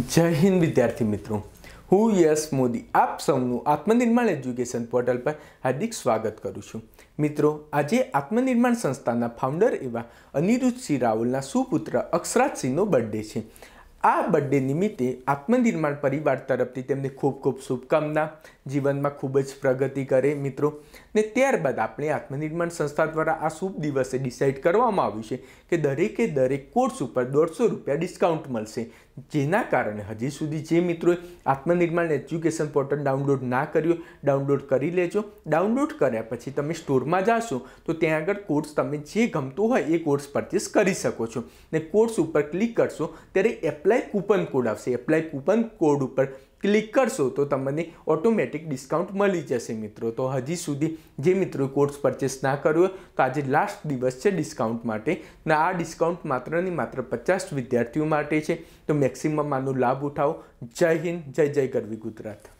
જય હિન્દ વિદ્યાર્થી મિત્રો હું યશ મોદી આપ સૌનું આત્મનિર્માણ એજ્યુકેશન પોર્ટલ પર હાર્દિક સ્વાગત કરું છું મિત્રો આજે આત્મનિર્માણ સંસ્થાના ફાઉન્ડર એવા અનિરુદ્ધસિંહ રાવલના સુપુત્ર અક્ષરાજસિંહનો બર્થડે છે આ બર્થડે નિમિત્તે આત્મનિર્માણ પરિવાર તરફથી તેમને ખૂબ ખૂબ શુભકામના જીવનમાં ખૂબ જ પ્રગતિ કરે મિત્રો ને ત્યારબાદ આપણે આત્મનિર્માણ સંસ્થા દ્વારા આ શુભ દિવસે ડિસાઇડ કરવામાં આવ્યું છે કે દરેકે દરેક કોર્સ ઉપર દોઢસો રૂપિયા ડિસ્કાઉન્ટ મળશે જેના કારણે હજી સુધી જે મિત્રોએ આત્મનિર્માણ એજ્યુકેશન પોર્ટલ ડાઉનલોડ ના કર્યું ડાઉનલોડ કરી લેજો ડાઉનલોડ કર્યા પછી તમે સ્ટોરમાં જાશો તો ત્યાં આગળ કોર્સ તમે જે ગમતો હોય એ કોર્સ પરચેસ કરી શકો છો ને કોર્સ ઉપર ક્લિક કરશો ત્યારે એપ્લાય કૂપન કોડ આવશે એપ્લાય કૂપન કોડ ઉપર ક્લિક કરશો તો તમને ઓટોમેટિક ડિસ્કાઉન્ટ મળી જશે મિત્રો તો હજી સુધી જે મિત્રો કોર્સ પરચેસ ના કર્યો તો આજે લાસ્ટ દિવસ છે ડિસ્કાઉન્ટ માટે ને આ ડિસ્કાઉન્ટ માત્ર ને માત્ર પચાસ વિદ્યાર્થીઓ માટે છે તો મેક્સિમમ આનો લાભ ઉઠાવો જય હિન્દ જય જય ગરવી ગુજરાત